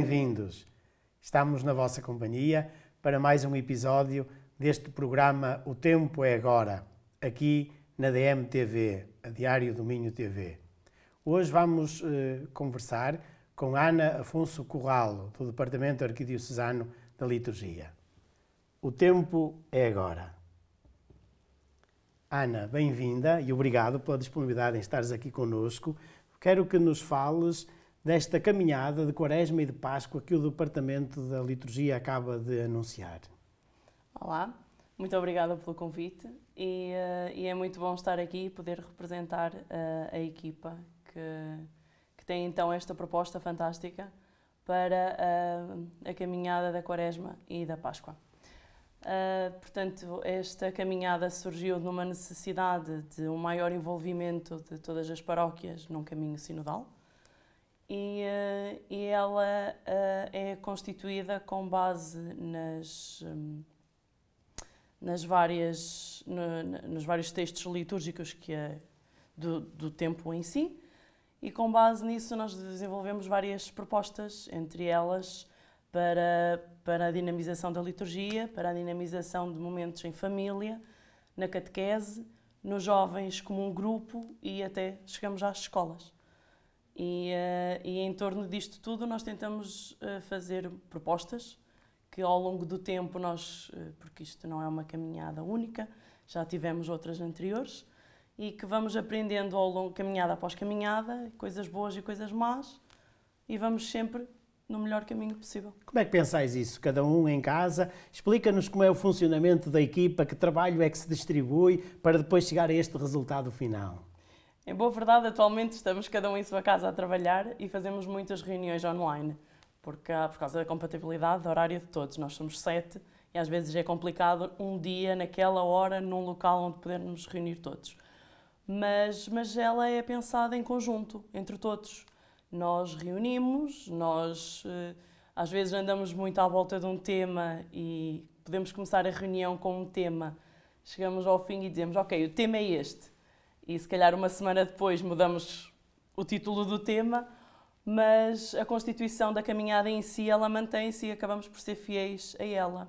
bem-vindos. Estamos na vossa companhia para mais um episódio deste programa O Tempo é Agora, aqui na DMTV, a Diário do TV. Hoje vamos eh, conversar com Ana Afonso Corralo, do Departamento Arquidiocesano da Liturgia. O tempo é agora. Ana, bem-vinda e obrigado pela disponibilidade em estares aqui conosco. Quero que nos fales desta caminhada de Quaresma e de Páscoa que o Departamento da Liturgia acaba de anunciar. Olá, muito obrigada pelo convite e, eh, e é muito bom estar aqui e poder representar a, eh, a equipa que, que, tem então esta proposta fantástica para a, eh, a caminhada da Quaresma e da Páscoa. Uh, portanto, esta caminhada surgiu numa necessidade de um maior envolvimento de todas as paróquias num caminho sinodal, e, eh, e ela eh, é constituída com base nas, hum, nas várias, nos vários textos litúrgicos que é do, do tempo em si, e com base nisso nós desenvolvemos várias propostas, entre elas para, para a dinamização da liturgia, para a dinamização de momentos em família, na catequese, nos jovens como um grupo e até chegamos às escolas. E, uh, e em torno disto tudo nós tentamos uh, fazer propostas que ao longo do tempo nós, eh, porque isto não é uma caminhada única, já tivemos outras anteriores, e que vamos aprendendo ao longo, caminhada após caminhada, coisas boas e coisas más, e vamos sempre no melhor caminho possível. Como é que pensais isso? Cada um em casa? Explica-nos como é o funcionamento da equipa, que trabalho é que se distribui para depois chegar a este resultado final. Em boa verdade, atualmente estamos cada um em sua casa a trabalhar e fazemos muitas reuniões online, porque ah, por causa da compatibilidade do horário de todos. Nós somos sete e às vezes é complicado um dia, naquela hora, num local onde podermos reunir todos. Mas, mas ela é pensada em conjunto, entre todos. Nós reunimos, nós eh, às vezes andamos muito à volta de um tema e podemos começar a reunião com um tema. Chegamos ao fim e dizemos, ok, o tema é este e se calhar uma semana depois mudamos o título do tema, mas a constituição da caminhada em si, ela mantém-se e acabamos por ser fiéis a ela.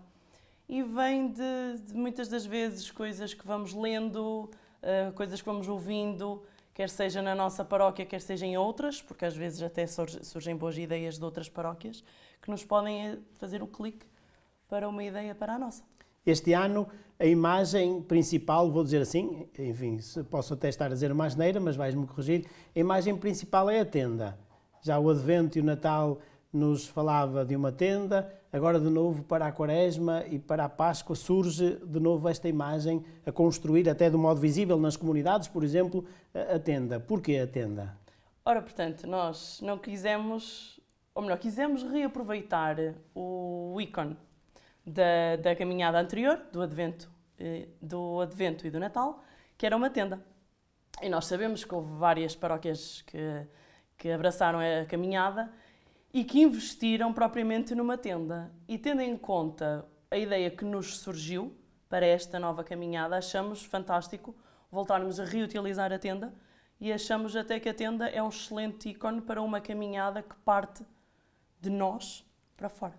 E vem de, de muitas das vezes coisas que vamos lendo, uh, coisas que vamos ouvindo, quer seja na nossa paróquia, quer seja em outras, porque às vezes até surgem boas ideias de outras paróquias, que nos podem eh, fazer o clique para uma ideia para a nossa. Este ano, a imagem principal, vou dizer assim, enfim, posso até estar a dizer mais neira, mas vais-me corrigir, a imagem principal é a tenda. Já o Advento e o Natal nos falava de uma tenda, agora de novo para a Quaresma e para a Páscoa surge de novo esta imagem a construir até de modo visível nas comunidades, por exemplo, a tenda. Porquê a tenda? Ora, portanto, nós não quisemos, ou melhor, quisemos reaproveitar o ícone da, da caminhada anterior, do advento, eh, do advento e do Natal, que era uma tenda. E nós sabemos que houve várias paróquias que, que abraçaram a caminhada e que investiram propriamente numa tenda. E tendo em conta a ideia que nos surgiu para esta nova caminhada, achamos fantástico voltarmos a reutilizar a tenda e achamos até que a tenda é um excelente ícone para uma caminhada que parte de nós para fora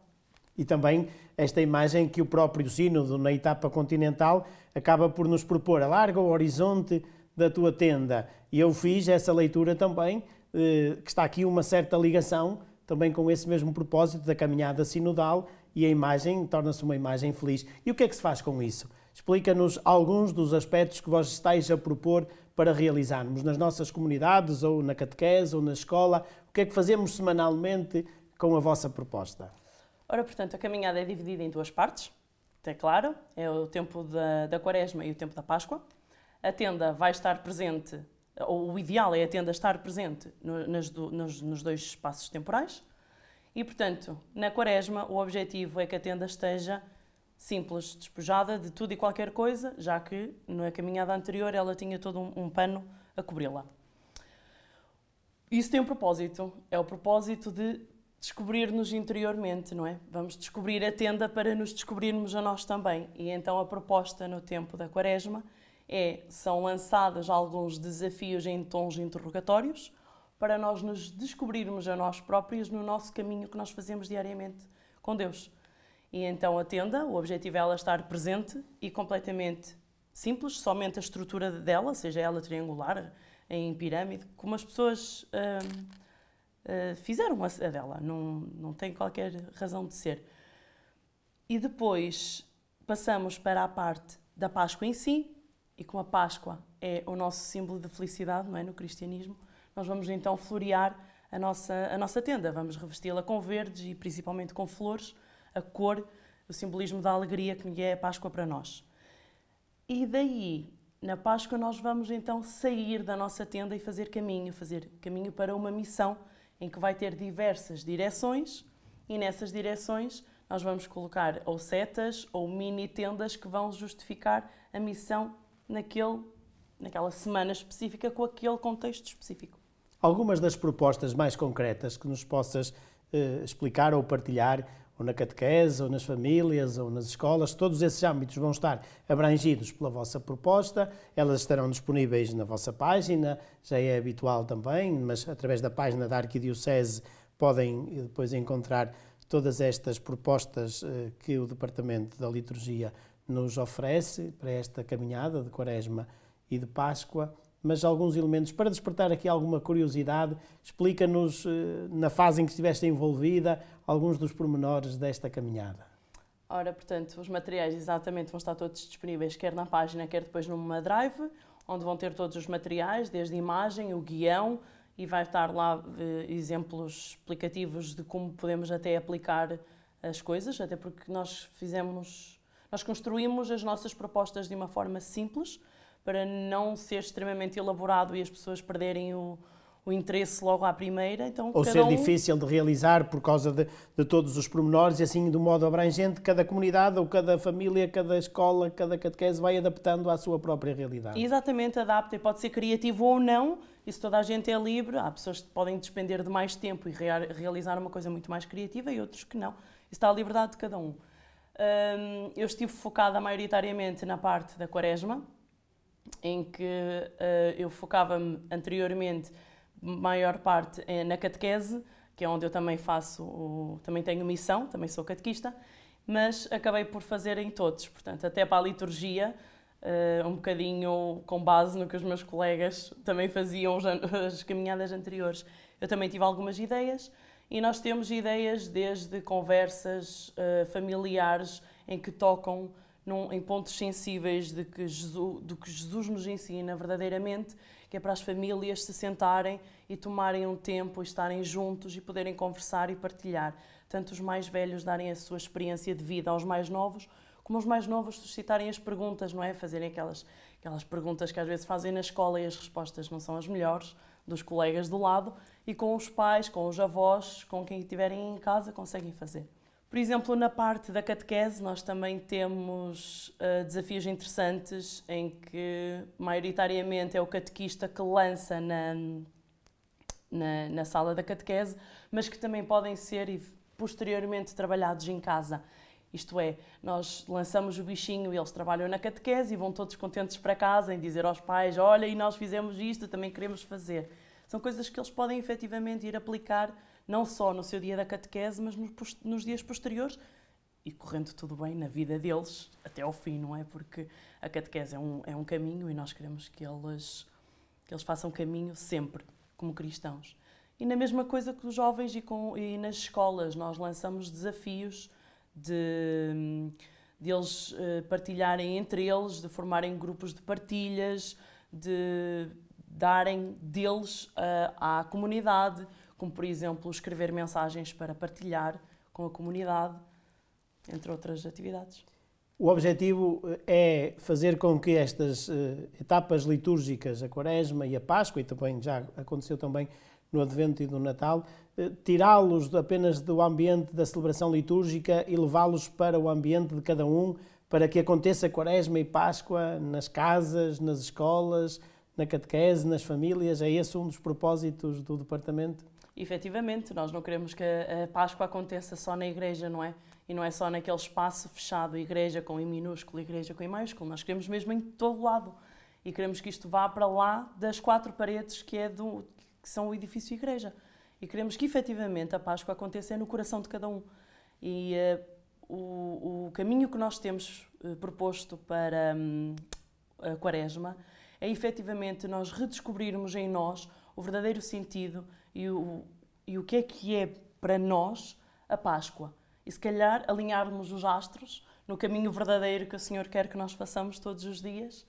e também esta imagem que o próprio Sínodo, na etapa continental, acaba por nos propor. Alarga o horizonte da tua tenda. E eu fiz essa leitura também, eh, que está aqui uma certa ligação, também com esse mesmo propósito da caminhada sinodal, e a imagem torna-se uma imagem feliz. E o que é que se faz com isso? Explica-nos alguns dos aspectos que vós estáis a propor para realizarmos nas nossas comunidades, ou na catequese, ou na escola. O que é que fazemos semanalmente com a vossa proposta? Ora, portanto, a caminhada é dividida em duas partes, é claro, é o tempo da, da quaresma e o tempo da Páscoa. A tenda vai estar presente, ou o ideal é a tenda estar presente no, nas, nos, nos dois espaços temporais. E, portanto, na quaresma o objetivo é que a tenda esteja simples, despojada de tudo e qualquer coisa, já que na caminhada anterior ela tinha todo um, um pano a cobri-la. Isso tem um propósito, é o propósito de descobrir-nos interiormente, não é? Vamos descobrir a tenda para nos descobrirmos a nós também. E então a proposta no tempo da Quaresma é são lançados alguns desafios em tons interrogatórios para nós nos descobrirmos a nós próprios no nosso caminho que nós fazemos diariamente com Deus. E então a tenda, o objetivo é ela estar presente e completamente simples, somente a estrutura dela, seja ela triangular, em pirâmide, como as pessoas hum, eh, fizeram a, dela, não, não tem qualquer razão de ser. E depois passamos para a parte da Páscoa em si, e como a Páscoa é o nosso símbolo de felicidade, não é? No cristianismo, nós vamos então florear a nossa, a nossa tenda, vamos revesti-la com verdes e principalmente com flores, a cor, o simbolismo da alegria que é a Páscoa para nós. E daí, na Páscoa, nós vamos então sair da nossa tenda e fazer caminho, fazer caminho para uma missão em que vai ter diversas direções e nessas direções nós vamos colocar ou setas ou mini tendas que vão justificar a missão naquele, naquela semana específica com aquele contexto específico. Algumas das propostas mais concretas que nos possas eh, explicar ou partilhar ou na catequese, ou nas famílias, ou nas escolas, todos esses âmbitos vão estar abrangidos pela vossa proposta, elas estarão disponíveis na vossa página, já é habitual também, mas através da página da Arquidiocese podem eh, depois encontrar todas estas propostas eh, que o Departamento da Liturgia nos oferece para esta caminhada de Quaresma e de Páscoa mas alguns elementos para despertar aqui alguma curiosidade. Explica-nos, eh, na fase em que estiveste envolvida, alguns dos pormenores desta caminhada. Ora, portanto, os materiais exatamente vão estar todos disponíveis, quer na página, quer depois numa drive, onde vão ter todos os materiais, desde a imagem, o guião, e vai estar lá eh, exemplos explicativos de como podemos até aplicar as coisas, até porque nós fizemos, nós construímos as nossas propostas de uma forma simples, para não ser extremamente elaborado e as pessoas perderem o, o interesse logo à primeira. Então, Ou ser um... difícil de realizar por causa de, de todos os pormenores e assim, de um modo abrangente, cada comunidade ou cada família, cada escola, cada catequese vai adaptando à sua própria realidade. Exatamente, adapta e pode ser criativo ou não, isso toda a gente é livre. Há pessoas que podem despender de mais tempo e rea realizar uma coisa muito mais criativa e outros que não. Isso está à liberdade de cada um. Hum, eu estive focada maioritariamente na parte da quaresma, em que uh, eu focava-me anteriormente, maior parte, eh, na catequese, que é onde eu também faço, o, também tenho missão, também sou catequista, mas acabei por fazer em todos, portanto, até para a liturgia, uh, um bocadinho com base no que os meus colegas também faziam as caminhadas anteriores. Eu também tive algumas ideias e nós temos ideias desde conversas uh, familiares em que tocam num, em pontos sensíveis de que Jesus, do que Jesus nos ensina verdadeiramente, que é para as famílias se sentarem e tomarem um tempo, e estarem juntos e poderem conversar e partilhar. Tanto os mais velhos darem a sua experiência de vida aos mais novos, como os mais novos suscitarem as perguntas, não é? Fazerem aquelas, aquelas perguntas que às vezes fazem na escola e as respostas não são as melhores dos colegas do lado, e com os pais, com os avós, com quem estiverem em casa, conseguem fazer. Por exemplo, na parte da catequese, nós também temos uh, desafios interessantes em que, maioritariamente, é o catequista que lança na, na, na sala da catequese, mas que também podem ser e posteriormente trabalhados em casa. Isto é, nós lançamos o bichinho e eles trabalham na catequese e vão todos contentes para casa em dizer aos pais: Olha, e nós fizemos isto, também queremos fazer. São coisas que eles podem efetivamente ir aplicar não só no seu dia da catequese, mas nos dias posteriores e correndo tudo bem na vida deles até ao fim, não é? Porque a catequese é um, é um caminho e nós queremos que eles, que eles façam caminho sempre, como cristãos. E na mesma coisa que os jovens e, com, e nas escolas, nós lançamos desafios de, de eles eh, partilharem entre eles, de formarem grupos de partilhas, de darem deles eh, à comunidade como por exemplo escrever mensagens para partilhar com a comunidade, entre outras atividades. O objetivo eh, é fazer com que estas eh, etapas litúrgicas, a Quaresma e a Páscoa, e também já aconteceu também no Advento e no Natal, eh, tirá-los apenas do ambiente da celebração litúrgica e levá-los para o ambiente de cada um, para que aconteça Quaresma e Páscoa nas casas, nas escolas, na catequese, nas famílias. É esse um dos propósitos do Departamento? efetivamente, nós não queremos que a, a Páscoa aconteça só na igreja, não é? E não é só naquele espaço fechado, igreja com I minúsculo, igreja com I maiúsculo. Nós queremos mesmo em todo lado. E queremos que isto vá para lá das quatro paredes que, é do, que são o edifício igreja. E queremos que efetivamente a Páscoa aconteça no coração de cada um. E uh, o, o, caminho que nós temos uh, proposto para um, a Quaresma é efetivamente nós redescobrirmos em nós o verdadeiro sentido e o, e o que é que é para nós a Páscoa. E se calhar alinharmos os astros no caminho verdadeiro que o Senhor quer que nós façamos todos os dias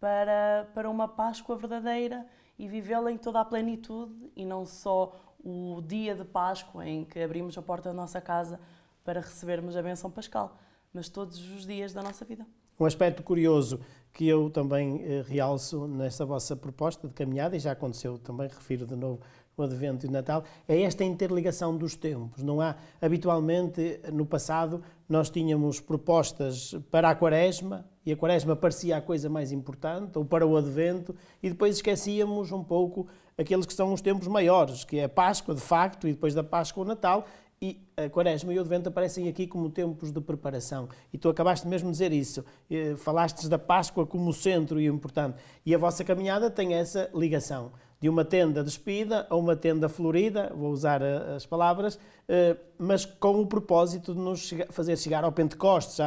para, para uma Páscoa verdadeira e vivê-la em toda a plenitude e não só o dia de Páscoa em que abrimos a porta da nossa casa para recebermos a benção pascal, mas todos os dias da nossa vida. Um aspecto curioso que eu também eh, realço nessa vossa proposta de caminhada, e já aconteceu também, refiro de novo o Advento e o Natal, é esta interligação dos tempos. Não há, habitualmente, no passado, nós tínhamos propostas para a Quaresma, e a Quaresma parecia a coisa mais importante, ou para o Advento, e depois esquecíamos um pouco aqueles que são os tempos maiores, que é a Páscoa, de facto, e depois da Páscoa o Natal, e a Quaresma e o Advento aparecem aqui como tempos de preparação. E tu acabaste mesmo de dizer isso. Eh, Falaste da Páscoa como centro e importante. E a vossa caminhada tem essa ligação. De uma tenda despida a uma tenda florida, vou usar eh, as palavras, eh, mas com o propósito de nos fazer chegar ao Pentecostes,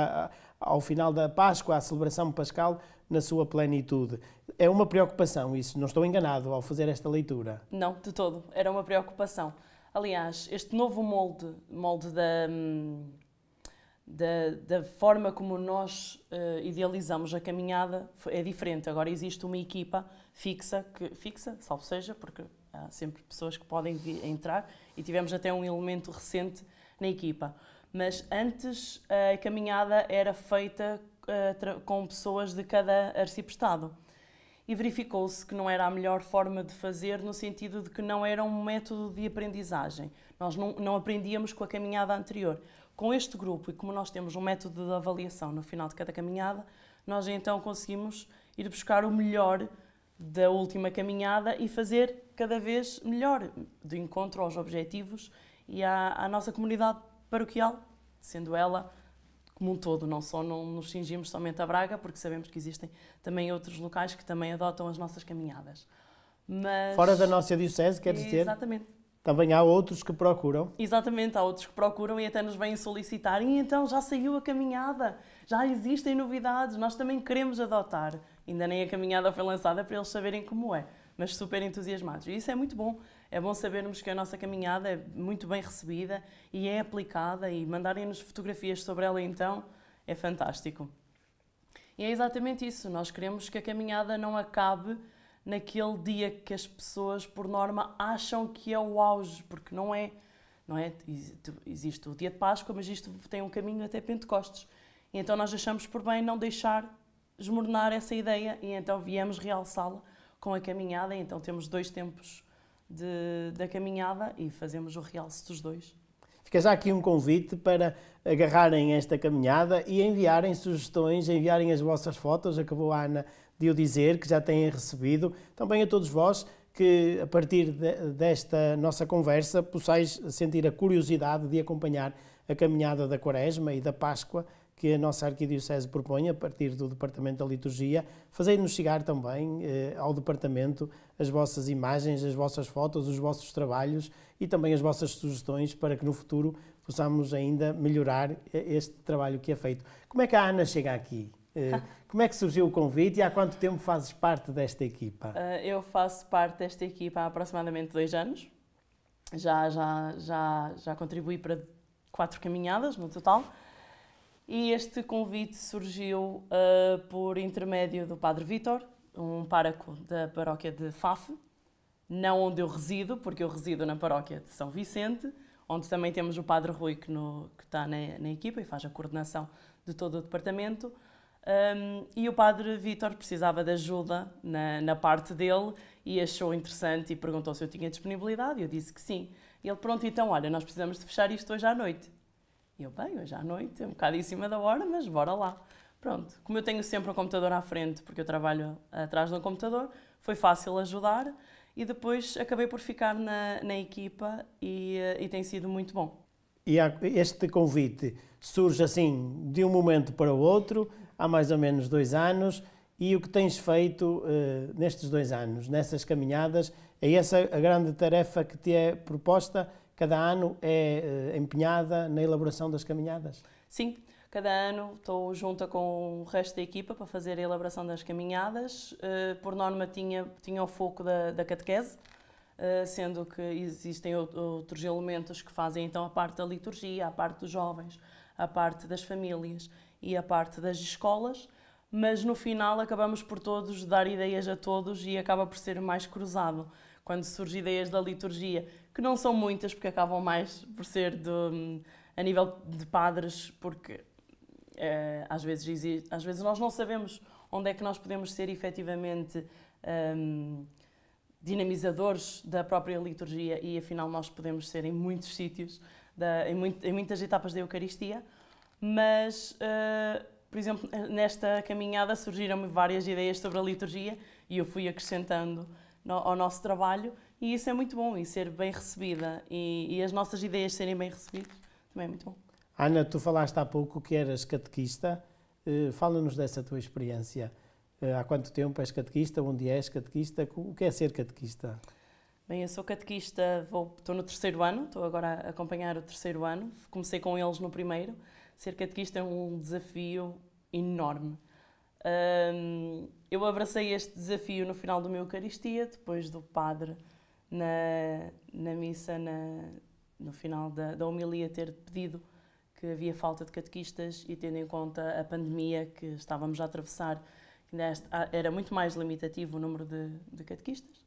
ao final da Páscoa, à celebração pascal, na sua plenitude. É uma preocupação isso, não estou enganado ao fazer esta leitura. Não, de todo, era uma preocupação. Aliás, este novo molde, molde da, hum, da, da forma como nós uh, idealizamos a caminhada, é diferente. Agora existe uma equipa fixa, que, fixa, salvo seja, porque há sempre pessoas que podem entrar e tivemos até um elemento recente na equipa. Mas antes a caminhada era feita uh, com pessoas de cada arciprestado e verificou-se que não era a melhor forma de fazer, no sentido de que não era um método de aprendizagem. Nós não, não aprendíamos com a caminhada anterior. Com este grupo, e como nós temos um método de avaliação no final de cada caminhada, nós então conseguimos ir buscar o melhor da última caminhada e fazer cada vez melhor, de encontro aos objetivos e à, à nossa comunidade paroquial, sendo ela como um todo, não só não nos cingimos somente a Braga, porque sabemos que existem também outros locais que também adotam as nossas caminhadas. Mas... Fora da nossa diocese, quer dizer? Exatamente. Também há outros que procuram? Exatamente, há outros que procuram e até nos vêm solicitar. E então já saiu a caminhada, já existem novidades, nós também queremos adotar. Ainda nem a caminhada foi lançada para eles saberem como é, mas super entusiasmados. E isso é muito bom, é bom sabermos que a nossa caminhada é muito bem recebida e é aplicada e mandarem-nos fotografias sobre ela então é fantástico. E é exatamente isso, nós queremos que a caminhada não acabe naquele dia que as pessoas por norma acham que é o auge, porque não é, não é, existe o dia de Páscoa, mas isto tem um caminho até Pentecostes. E então nós achamos por bem não deixar esmornar essa ideia e então viemos realçá-la com a caminhada, e então temos dois tempos de, da caminhada e fazemos o realce dos dois. Fica já aqui um convite para agarrarem esta caminhada e enviarem sugestões, enviarem as vossas fotos, acabou a Ana de o dizer, que já têm recebido. Também a todos vós que, a partir de, desta nossa conversa, possais sentir a curiosidade de acompanhar a caminhada da Quaresma e da Páscoa que a nossa Arquidiocese propõe, a partir do Departamento da Liturgia, fazei-nos chegar também eh, ao Departamento as vossas imagens, as vossas fotos, os vossos trabalhos e também as vossas sugestões para que no futuro possamos ainda melhorar eh, este trabalho que é feito. Como é que a Ana chega aqui? Eh, como é que surgiu o convite e há quanto tempo fazes parte desta equipa? Eh, eu faço parte desta equipa há aproximadamente dois anos. Já, já, já, já contribuí para quatro caminhadas no total. E este convite surgiu uh, por intermédio do Padre Vítor, um pároco da paróquia de Faf, não onde eu resido, porque eu resido na paróquia de São Vicente, onde também temos o Padre Rui, que, no, que está na, na, equipa e faz a coordenação de todo o departamento. Um, e o Padre Vítor precisava de ajuda na, na parte dele e achou interessante e perguntou se eu tinha disponibilidade. Eu disse que sim. E ele, pronto, então, olha, nós precisamos de fechar isto hoje à noite. E eu, bem, hoje à noite, é um bocado em cima da hora, mas bora lá. Pronto, como eu tenho sempre um computador à frente, porque eu trabalho atrás de um computador, foi fácil ajudar e depois acabei por ficar na, na equipa e, eh, e tem sido muito bom. E este convite surge assim de um momento para o outro, há mais ou menos dois anos, e o que tens feito uh, nestes dois anos, nessas caminhadas, é essa a grande tarefa que te é proposta cada ano é eh, empenhada na elaboração das caminhadas? Sim, cada ano estou junta com o resto da equipa para fazer a elaboração das caminhadas. Eh, por norma, tinha, tinha o foco da, da catequese, eh, sendo que existem outros elementos que fazem então a parte da liturgia, a parte dos jovens, a parte das famílias e a parte das escolas, mas no final acabamos por todos dar ideias a todos e acaba por ser mais cruzado quando surgem ideias da liturgia, que não são muitas, porque acabam mais por ser de, a nível de padres, porque é, às, vezes existe, às vezes nós não sabemos onde é que nós podemos ser efetivamente ehm, dinamizadores da própria liturgia e afinal nós podemos ser em muitos sítios, da, em, muito, em, muitas etapas da Eucaristia, mas, eh, por exemplo, nesta caminhada surgiram-me várias ideias sobre a liturgia e eu fui acrescentando no, ao nosso trabalho e isso é muito bom e ser bem recebida e, e as nossas ideias serem bem recebidas também é muito bom. Ana, tu falaste há pouco que eras catequista, eh, fala-nos dessa tua experiência. Eh, há quanto tempo és catequista? Onde és catequista? O que é ser catequista? Bem, eu sou catequista, vou, estou no terceiro ano, estou agora a acompanhar o terceiro ano. Comecei com eles no primeiro. Ser catequista é um desafio enorme. Um, eu abracei este desafio no final do meu Eucaristia, depois do padre na, na missa, na, no final da, da homilia, ter pedido que havia falta de catequistas e tendo em conta a pandemia que estávamos a atravessar, ah, era muito mais limitativo o número de, de catequistas.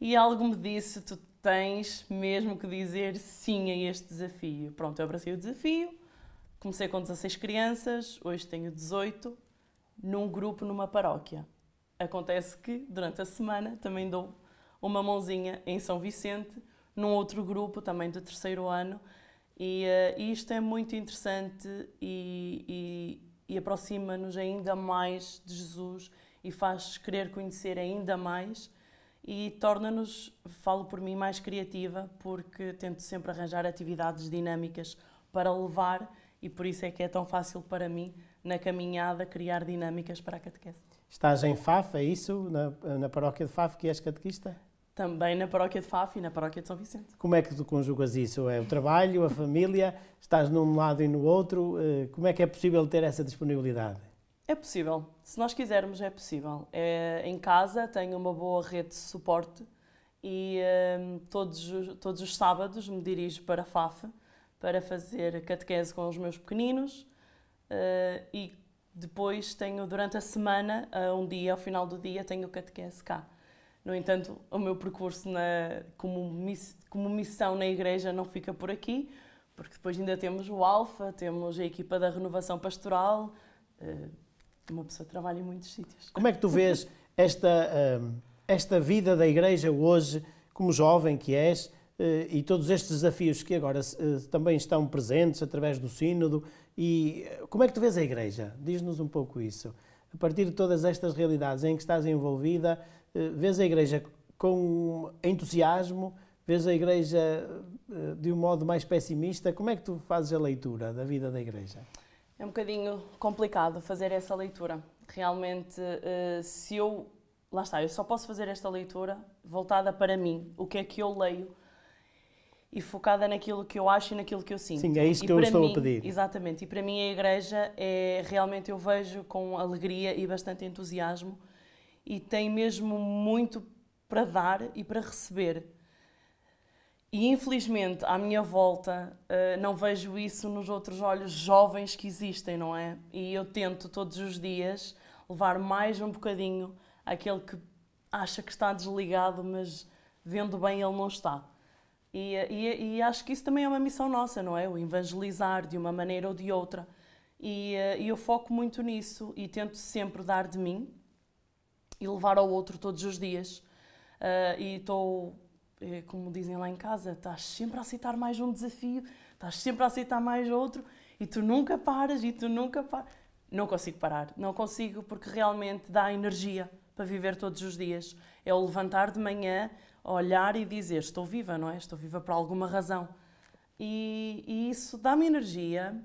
E algo me disse, tu tens mesmo que dizer sim a este desafio. Pronto, eu abracei o desafio, comecei com 16 crianças, hoje tenho 18, num grupo numa paróquia. Acontece que durante a semana também dou uma mãozinha em São Vicente, num outro grupo também do terceiro ano, e, uh, isto é muito interessante e, e, e aproxima-nos ainda mais de Jesus e faz querer conhecer ainda mais e torna-nos, falo por mim, mais criativa, porque tento sempre arranjar atividades dinâmicas para levar e por isso é que é tão fácil para mim na caminhada criar dinâmicas para a catequese. Estás em FAF, é isso? Na, na paróquia de FAF que és catequista? Também na paróquia de FAF e na paróquia de São Vicente. Como é que tu conjugas isso? É o trabalho, a família, estás num lado e no outro. Eh, como é que é possível ter essa disponibilidade? É possível. Se nós quisermos, é possível. É, em casa tenho uma boa rede de suporte e um, ehm, todos, todos os sábados me dirijo para a FAF para fazer catequese com os meus pequeninos uh, e depois tenho, durante a semana, uh, um dia, ao final do dia, tenho catequese cá. No entanto, o meu percurso na, como, miss, como missão na igreja não fica por aqui, porque depois ainda temos o Alfa, temos a equipa da renovação pastoral, uh, uma pessoa trabalha em muitos sítios. Como é que tu vês esta, eh, esta vida da igreja hoje, como jovem que és, e todos estes desafios que agora também estão presentes através do Sínodo e eh, como é que tu vês a Igreja? Diz-nos um pouco isso. A partir de todas estas realidades em que estás envolvida, eh, vês a Igreja com entusiasmo? Vês a Igreja eh, de um modo mais pessimista? Como é que tu fazes a leitura da vida da Igreja? É um bocadinho complicado fazer essa leitura. Realmente, se eu. Lá está, eu só posso fazer esta leitura voltada para mim. O que é que eu leio? e focada naquilo que eu acho e naquilo que eu sinto. Sim, é isso e que eu estou mim, a pedir. Exatamente, e para mim a igreja é realmente eu vejo com alegria e bastante entusiasmo e tem mesmo muito para dar e para receber. E infelizmente, à minha volta, eh, não vejo isso nos outros olhos jovens que existem, não é? E eu tento todos os dias levar mais um bocadinho aquele que acha que está desligado, mas vendo bem ele não está. E, e, e, acho que isso também é uma missão nossa, não é? O evangelizar de uma maneira ou de outra. E, eh, e eu foco muito nisso e tento sempre dar de mim e levar ao outro todos os dias. Uh, e estou, eh, como dizem lá em casa, estás sempre a aceitar mais um desafio, estás sempre a aceitar mais outro e tu nunca paras e tu nunca paras. Não consigo parar, não consigo porque realmente dá energia para viver todos os dias. É o levantar de manhã, olhar e dizer estou viva, não é? Estou viva por alguma razão. E, e isso dá-me energia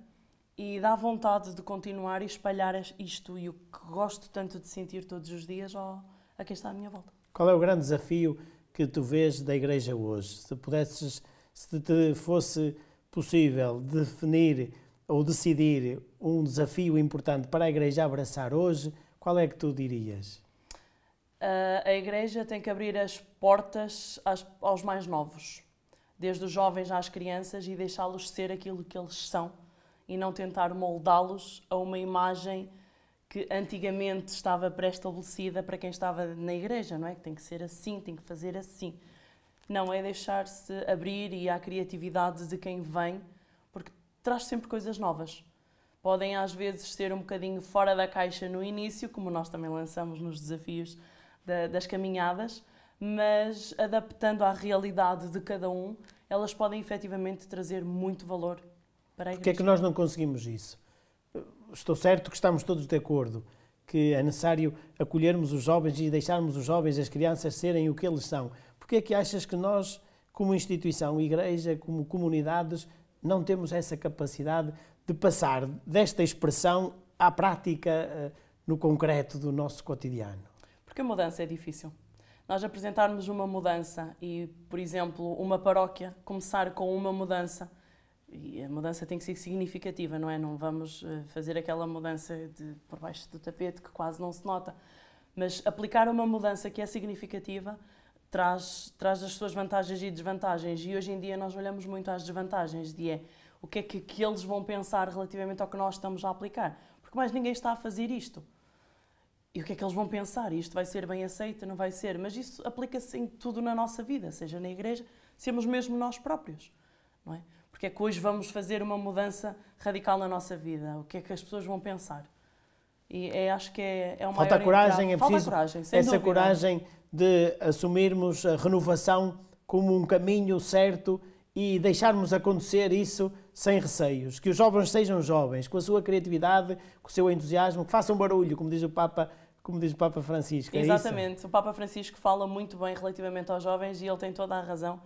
e dá vontade de continuar e espalhar isto e o que gosto tanto de sentir todos os dias oh, aqui está à minha volta. Qual é o grande desafio que tu vês da Igreja hoje? Se pudesses, se te fosse possível definir ou decidir um desafio importante para a Igreja abraçar hoje, qual é que tu dirias? Ah, a Igreja tem que abrir as portas aos mais novos, desde os jovens às crianças, e deixá-los ser aquilo que eles são e não tentar moldá-los a uma imagem que antigamente estava pré-estabelecida para quem estava na Igreja, não é? Que tem que ser assim, tem que fazer assim. Não, é deixar-se abrir e à criatividade de quem vem, porque traz sempre coisas novas podem às vezes ser um bocadinho fora da caixa no início, como nós também lançamos nos desafios da, das caminhadas, mas adaptando à realidade de cada um, elas podem efetivamente trazer muito valor para a Igreja. é que nós não conseguimos isso? Estou certo que estamos todos de acordo que é necessário acolhermos os jovens e deixarmos os jovens, as crianças, serem o que eles são. Porque é que achas que nós, como instituição, igreja, como comunidades, não temos essa capacidade de passar desta expressão à prática eh, no concreto do nosso cotidiano? Porque a mudança é difícil. Nós apresentarmos uma mudança e, por exemplo, uma paróquia começar com uma mudança, e a mudança tem que ser significativa, não é? Não vamos eh, fazer aquela mudança de por baixo do tapete que quase não se nota. Mas aplicar uma mudança que é significativa traz, traz as suas vantagens e desvantagens. E hoje em dia nós olhamos muito às desvantagens de é, o que é que, que eles vão pensar relativamente ao que nós estamos a aplicar. Porque mais ninguém está a fazer isto e o que é que eles vão pensar? Isto vai ser bem aceito, não vai ser? Mas isso aplica-se em tudo na nossa vida, seja na igreja, sejamos mesmo nós próprios, não é? Porque é que hoje vamos fazer uma mudança radical na nossa vida? O que é que as pessoas vão pensar? E é, acho que é, é uma Falta coragem, entrada. é preciso coragem, essa dúvida. coragem de assumirmos a renovação como um caminho certo e deixarmos acontecer isso sem receios. Que os jovens sejam jovens, com a sua criatividade, com o seu entusiasmo, que façam barulho, como diz o Papa como diz o Papa Francisco. É Exatamente, é o Papa Francisco fala muito bem relativamente aos jovens e ele tem toda a razão.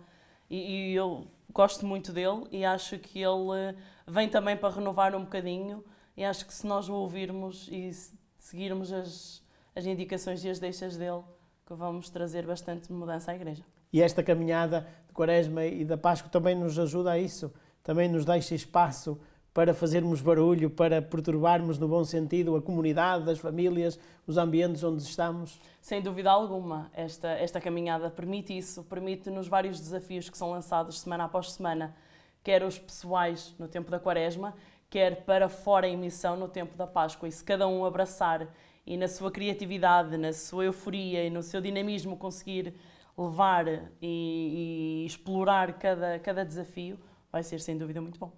E, e eu gosto muito dele e acho que ele eh, vem também para renovar um bocadinho. E acho que se nós o ouvirmos e seguirmos as, as indicações e as deixas dele, que vamos trazer bastante mudança à Igreja. E esta caminhada de Quaresma e da Páscoa também nos ajuda a isso, também nos deixa espaço para fazermos barulho, para perturbarmos no bom sentido a comunidade, as famílias, os ambientes onde estamos? Sem dúvida alguma, esta, esta caminhada permite isso, permite-nos vários desafios que são lançados semana após semana, quer os pessoais no tempo da quaresma, quer para fora em missão no tempo da Páscoa. E se cada um abraçar e na sua criatividade, na sua euforia e no seu dinamismo conseguir levar e, e explorar cada, cada desafio, vai ser sem dúvida muito bom.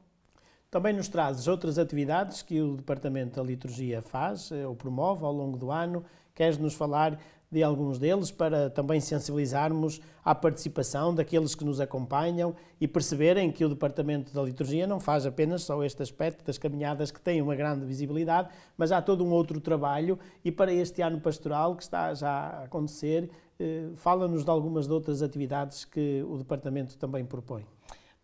Também nos trazes outras atividades que o Departamento da Liturgia faz eh, ou promove ao longo do ano. Queres nos falar de alguns deles para também sensibilizarmos à participação daqueles que nos acompanham e perceberem que o Departamento da Liturgia não faz apenas só este aspecto das caminhadas que tem uma grande visibilidade, mas há todo um outro trabalho e para este ano pastoral que está já a acontecer, eh, fala-nos de algumas de outras atividades que o Departamento também propõe.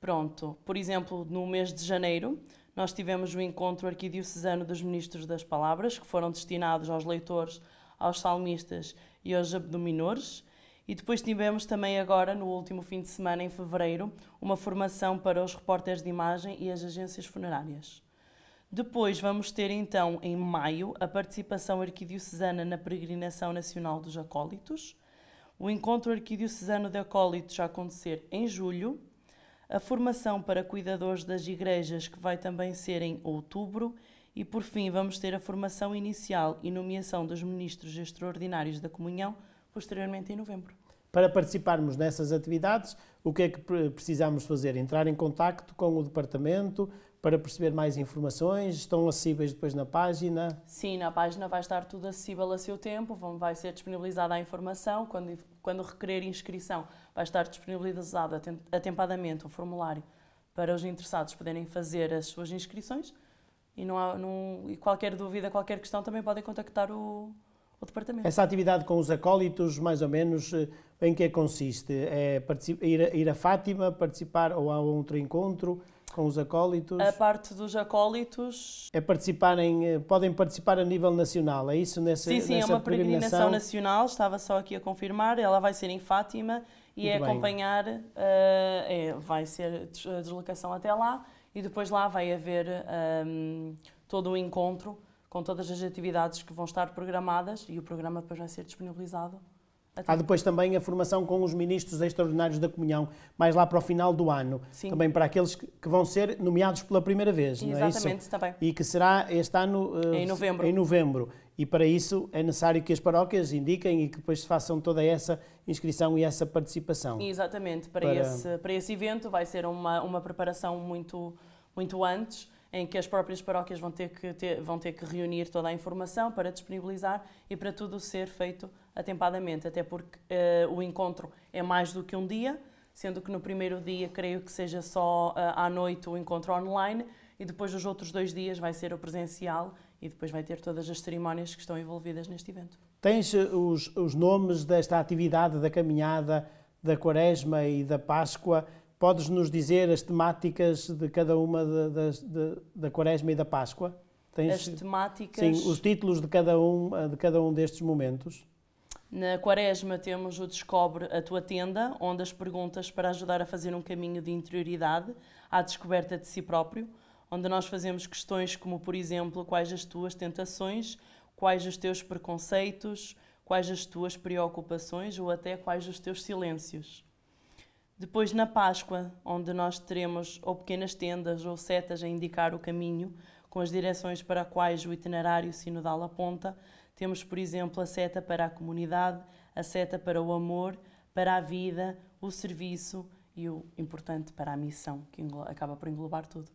Pronto, por exemplo, no mês de janeiro, nós tivemos o encontro arquidiocesano dos ministros das palavras, que foram destinados aos leitores, aos salmistas e aos abdominores. E depois tivemos também agora, no último fim de semana, em fevereiro, uma formação para os repórteres de imagem e as agências funerárias. Depois vamos ter então, em maio, a participação arquidiocesana na Peregrinação Nacional dos Acólitos, o encontro arquidiocesano de acólitos a acontecer em julho, a formação para cuidadores das igrejas, que vai também ser em outubro, e por fim vamos ter a formação inicial e nomeação dos ministros extraordinários da comunhão, posteriormente em novembro. Para participarmos nessas atividades, o que é que precisamos fazer? Entrar em contacto com o departamento para perceber mais informações? Estão acessíveis depois na página? Sim, na página vai estar tudo acessível a seu tempo, vai ser disponibilizada a informação. Quando, quando requerer inscrição, vai estar disponibilizado atempadamente o formulário para os interessados poderem fazer as suas inscrições e, não há, não, e qualquer dúvida, qualquer questão também podem contactar o, o departamento. Essa atividade com os acólitos, mais ou menos, eh, em é que consiste? É ir a, ir a Fátima, participar ou há outro encontro? com os acólitos? A parte dos acólitos. É participarem, eh, podem participar a nível nacional, é isso? Nessa, sim, sim, é nessa é uma peregrinação nacional, estava só aqui a confirmar. Ela vai ser em Fátima e é acompanhar, uh, é, vai ser a deslocação até lá e depois lá vai haver ehm, um, todo o encontro com todas as atividades que vão estar programadas e o programa depois vai ser disponibilizado. Até. Há depois também a formação com os ministros extraordinários da comunhão, mais lá para o final do ano. Sim. Também para aqueles que vão ser nomeados pela primeira vez, Exatamente, não é isso? Exatamente, E que será este ano... Eh, em novembro. Em novembro. E para isso é necessário que as paróquias indiquem e que depois se façam toda essa inscrição e essa participação. Exatamente, para, para... Esse, para esse evento vai ser uma, uma preparação muito, muito antes em que as próprias paróquias vão ter que ter, vão ter que reunir toda a informação para disponibilizar e para tudo ser feito atempadamente, até porque uh, o encontro é mais do que um dia, sendo que no primeiro dia creio que seja só uh, à noite o encontro online e depois os outros dois dias vai ser o presencial e depois vai ter todas as cerimónias que estão envolvidas neste evento. Tens eh, os, os nomes desta atividade da caminhada da Quaresma e da Páscoa? Podes nos dizer as temáticas de cada uma de, de, de, da Quaresma e da Páscoa? Tens, as eh, temáticas. Sim, os títulos de cada um, eh, de cada um destes momentos. Na Quaresma temos o Descobre a Tua Tenda, onde as perguntas para ajudar a fazer um caminho de interioridade à descoberta de si próprio onde nós fazemos questões como, por exemplo, quais as tuas tentações, quais os teus preconceitos, quais as tuas preocupações ou até quais os teus silêncios. Depois, na Páscoa, onde nós teremos ou pequenas tendas ou setas a indicar o caminho, com as direções para quais o itinerário sinodal aponta, temos, por exemplo, a seta para a comunidade, a seta para o amor, para a vida, o serviço e o importante para a missão, que acaba por englobar tudo.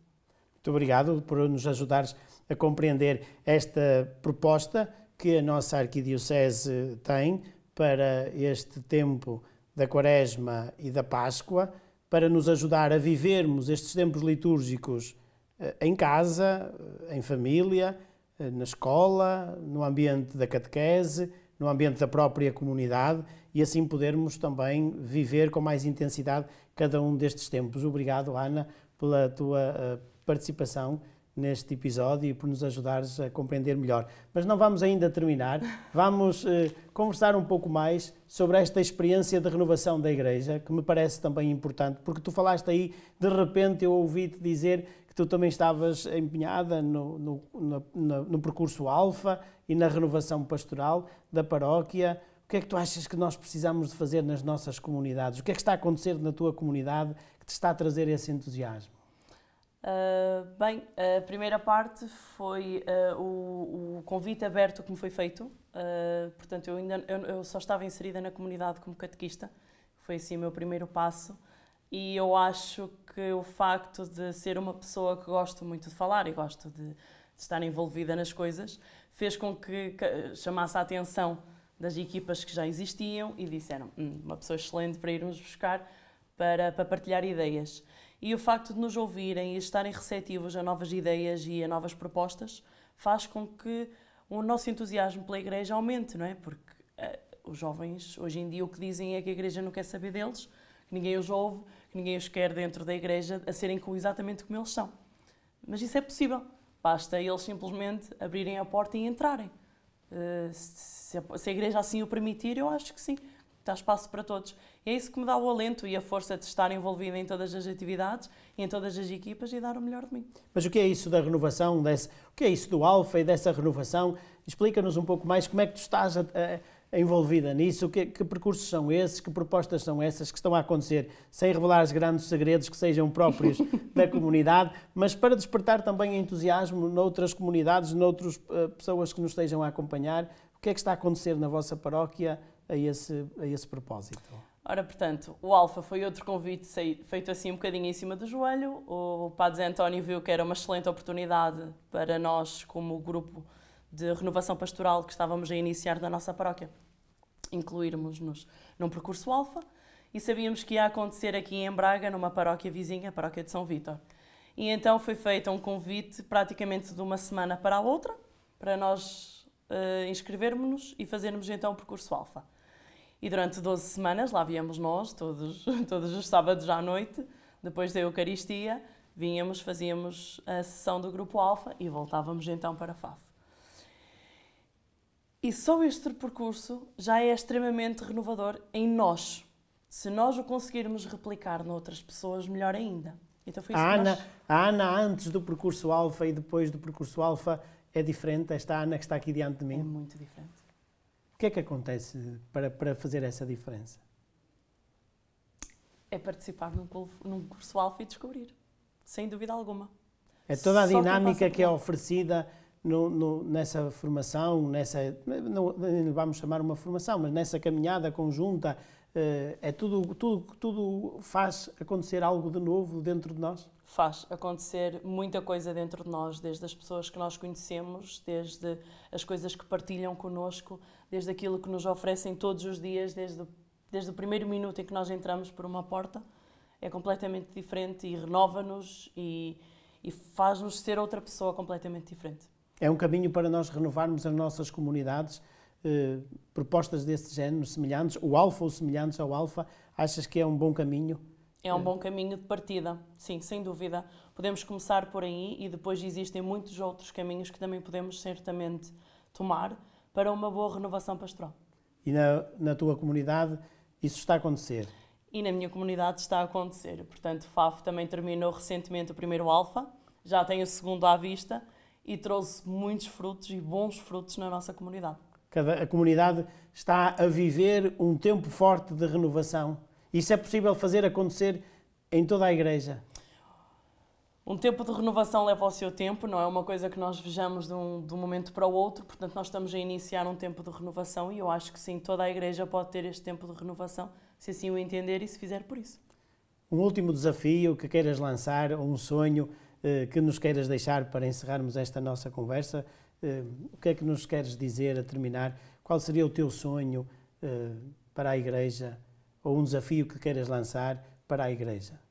Muito obrigado por nos ajudares a compreender esta proposta que a nossa Arquidiocese tem para este tempo da Quaresma e da Páscoa, para nos ajudar a vivermos estes tempos litúrgicos eh, em casa, eh, em família, eh, na escola, no ambiente da catequese, no ambiente da própria comunidade e assim podermos também viver com mais intensidade cada um destes tempos. Obrigado, Ana, pela tua participação neste episódio e por nos ajudares a compreender melhor. Mas não vamos ainda terminar, vamos eh, conversar um pouco mais sobre esta experiência de renovação da Igreja, que me parece também importante, porque tu falaste aí, de repente eu ouvi-te dizer que tu também estavas empenhada no, no, no, no percurso alfa e na renovação pastoral da paróquia. O que é que tu achas que nós precisamos de fazer nas nossas comunidades? O que é que está a acontecer na tua comunidade que te está a trazer esse entusiasmo? Uh, bem, a primeira parte foi uh, o, o, convite aberto que me foi feito. Uh, portanto, eu, ainda, eu, eu, só estava inserida na comunidade como catequista. Foi assim o meu primeiro passo. E eu acho que o facto de ser uma pessoa que gosto muito de falar e gosto de, de estar envolvida nas coisas fez com que, que chamasse a atenção das equipas que já existiam e disseram: hum, uma pessoa excelente para irmos buscar para, para partilhar ideias. E o facto de nos ouvirem e estarem receptivos a novas ideias e a novas propostas faz com que o nosso entusiasmo pela igreja aumente, não é? Porque uh, os jovens, hoje em dia, o que dizem é que a igreja não quer saber deles, que ninguém os ouve, que ninguém os quer dentro da igreja a serem exatamente como eles são. Mas isso é possível. Basta eles simplesmente abrirem a porta e entrarem. Uh, se, a, se a igreja assim o permitir, eu acho que sim dá espaço para todos. E é isso que me dá o alento e a força de estar envolvida em todas as atividades, e em todas as equipas e dar o melhor de mim. Mas o que é isso da renovação? Desse, o que é isso do Alfa e dessa renovação? Explica-nos um pouco mais como é que tu estás a, eh, a, eh, envolvida nisso, que, que, percursos são esses, que propostas são essas que estão a acontecer, sem revelar os grandes segredos que sejam próprios da comunidade, mas para despertar também entusiasmo noutras comunidades, noutras uh, pessoas que nos estejam a acompanhar. O que é que está a acontecer na vossa paróquia? a esse, a esse propósito. Ora, portanto, o Alfa foi outro convite feito assim um bocadinho em cima do joelho. O Padre Zé António viu que era uma excelente oportunidade para nós, como grupo de renovação pastoral que estávamos a iniciar na nossa paróquia, incluirmos-nos num percurso Alfa e sabíamos que ia acontecer aqui em Braga, numa paróquia vizinha, a paróquia de São Vítor. E então foi feito um convite praticamente de uma semana para a outra, para nós uh, inscrevermos-nos e fazermos então o percurso Alfa. E durante 12 semanas lá viemos nós, todos, todos os sábados à noite, depois da Eucaristia, vínhamos, fazíamos a sessão do Grupo Alfa e voltávamos então para a FAF. E só este percurso já é extremamente renovador em nós. Se nós o conseguirmos replicar noutras pessoas, melhor ainda. Então foi isso a, Ana, a Ana, antes do percurso alfa e depois do percurso alfa, é diferente? Esta Ana que está aqui diante de mim? É muito diferente que é que acontece para, para fazer essa diferença? É participar num, num curso alfa e descobrir, sem dúvida alguma. É toda a Só dinâmica que é oferecida no, no, nessa formação, nessa, não, não vamos chamar uma formação, mas nessa caminhada conjunta, eh, é tudo, tudo, tudo faz acontecer algo de novo dentro de nós? Faz acontecer muita coisa dentro de nós, desde as pessoas que nós conhecemos, desde as coisas que partilham connosco, desde aquilo que nos oferecem todos os dias, desde, desde o primeiro minuto em que nós entramos por uma porta. É completamente diferente e renova-nos e, e faz-nos ser outra pessoa completamente diferente. É um caminho para nós renovarmos as nossas comunidades. Eh, propostas desse género, semelhantes, o Alfa ou semelhantes ao Alfa, achas que é um bom caminho? É um eh. bom caminho de partida, sim, sem dúvida. Podemos começar por aí e depois existem muitos outros caminhos que também podemos certamente tomar para uma boa renovação pastoral. E na, na tua comunidade isso está a acontecer? E na minha comunidade está a acontecer. Portanto, FAF também terminou recentemente o primeiro alfa, já tem o segundo à vista e trouxe muitos frutos e bons frutos na nossa comunidade. Cada, a comunidade está a viver um tempo forte de renovação. Isso é possível fazer acontecer em toda a igreja um tempo de renovação leva o seu tempo, não é uma coisa que nós vejamos de um, de um momento para o outro, portanto, nós estamos a iniciar um tempo de renovação e eu acho que sim, toda a Igreja pode ter este tempo de renovação, se assim o entender e se fizer por isso. Um último desafio que queiras lançar, ou um sonho eh, que nos queiras deixar para encerrarmos esta nossa conversa, eh, o que é que nos queres dizer a terminar? Qual seria o teu sonho eh, para a Igreja, ou um desafio que queiras lançar para a Igreja?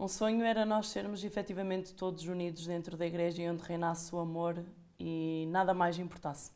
Um sonho era nós sermos efetivamente todos unidos dentro da igreja onde reinasse o amor e nada mais importasse.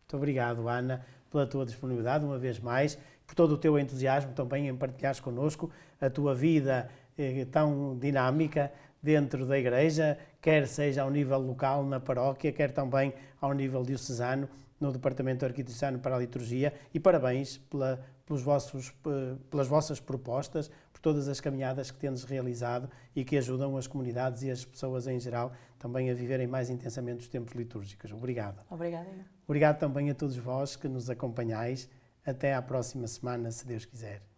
Muito obrigado, Ana, pela tua disponibilidade uma vez mais, por todo o teu entusiasmo também em partilhares connosco a tua vida eh, tão dinâmica dentro da igreja, quer seja ao nível local na paróquia, quer também ao nível diocesano no Departamento Arquidiocesano para a Liturgia e parabéns pela, pelos vossos, eh, pelas vossas propostas, por todas as caminhadas que tens realizado e que ajudam as comunidades e as pessoas em geral também a viverem mais intensamente os tempos litúrgicos. Obrigado. Obrigada. Obrigado também a todos vós que nos acompanhais. Até à próxima semana, se Deus quiser.